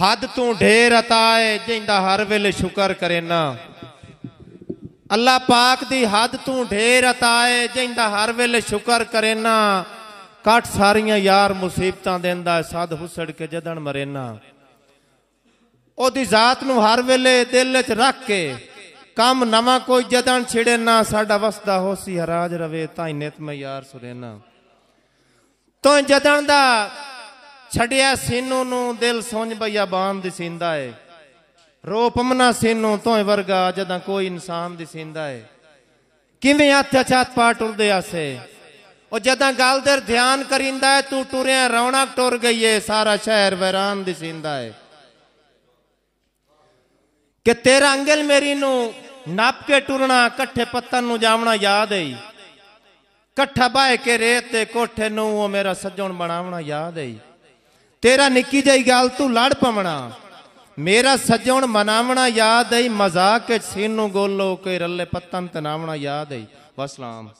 ਹੱਦ ਤੋਂ ਢੇਰ عطا ਹੈ ਜਿੰਦਾ ਹਰ ਵੇਲੇ ਸ਼ੁਕਰ ਕਰੇਨਾ ਅੱਲਾ ਪਾਕ ਦੀ ਹੱਦ ਤੋਂ ਢੇਰ عطا ਹੈ ਜਿੰਦਾ ਹਰ ਵੇਲੇ ਸ਼ੁਕਰ ਕਰੇਨਾ ਕੱਟ ਸਾਰੀਆਂ ਯਾਰ ਮੁਸੀਬਤਾਂ ਦਿੰਦਾ ਸਦ ਹੁਸੜ ਕੇ ਜਦਣ ਮਰੇਨਾ ਉਹਦੀ ਜ਼ਾਤ ਨੂੰ ਹਰ ਵੇਲੇ ਦਿਲ 'ਚ ਰੱਖ ਕੇ ਕੰਮ ਨਵਾਂ ਕੋਈ ਜਦਣ ਛਿੜੇ ਨਾ ਸਾਡਾ ਵਸਦਾ ਹੋਸੀ ਹਰਾਜ ਰਵੇ ਤਾਂ ਨਿਤ ਮੈਂ ਯਾਰ ਸੁਰੇਨਾ ਤੋਂ ਜਦਣ ਦਾ ਛੜਿਆ ਸੀਨੂ ਨੂੰ ਦਿਲ ਸੋਝ ਬਈਆ ਬਾਂਦ ਦੀ ਸਿੰਦਾ ਏ ਰੋਪਮਨਾ ਸੇਨੋ ਤੋਏ ਵਰਗਾ ਜਦਾਂ ਕੋਈ ਇਨਸਾਨ ਦੀ ਸਿੰਦਾ ਏ ਕਿਵੇਂ ਅਚਾਤ ਪਾ ਟੁਰਦੇ ਆਸੇ ਉਹ ਜਦਾਂ ਗੱਲ ਦਰ ਧਿਆਨ ਕਰਿੰਦਾ ਤੂੰ ਟੁਰਿਆ ਰੌਣਕ ਟੁਰ ਗਈ ਏ ਸਾਰਾ ਸ਼ਹਿਰ ਵੈਰਾਨ ਦੀ ਸਿੰਦਾ ਏ ਕਿ ਤੇਰਾ ਅੰਗਲ ਮੇਰੀ ਨੂੰ ਨਾਪ ਕੇ ਟੁਰਣਾ ਇਕੱਠੇ ਪੱਤਨ ਨੂੰ ਜਾਵਣਾ ਯਾਦ ਏ ਇਕੱਠਾ ਬਾਏ ਕੇ ਰੇਤ ਤੇ ਕੋਠੇ ਨੂੰ ਉਹ ਮੇਰਾ ਸੱਜਣ ਬਣਾਵਣਾ ਯਾਦ ਏ ਤੇਰਾ ਨਿੱਕੀ ਜਈ ਗੱਲ ਤੂੰ ਲੜ ਪਵਣਾ ਮੇਰਾ ਸੱਜਣ ਮਨਾਵਣਾ ਯਾਦ ਆਈ ਮਜ਼ਾਕ ਸੀਨੂ ਗੋਲੋ ਕੇ ਰੱਲੇ ਪੱਤਨ ਤਨਾਵਣਾ ਯਾਦ ਆਈ ਵਸਲਾਮ